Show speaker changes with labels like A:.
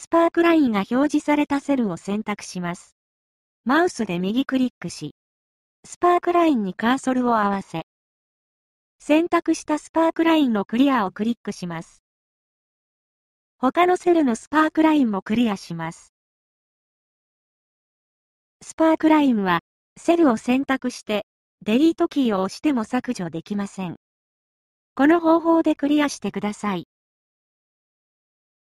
A: スパークラインが表示されたセルを選択します。マウスで右クリックし、スパークラインにカーソルを合わせ、選択したスパークラインのクリアをクリックします。他のセルのスパークラインもクリアします。スパークラインは、セルを選択して、デリートキーを押しても削除できません。この方法でクリアしてください。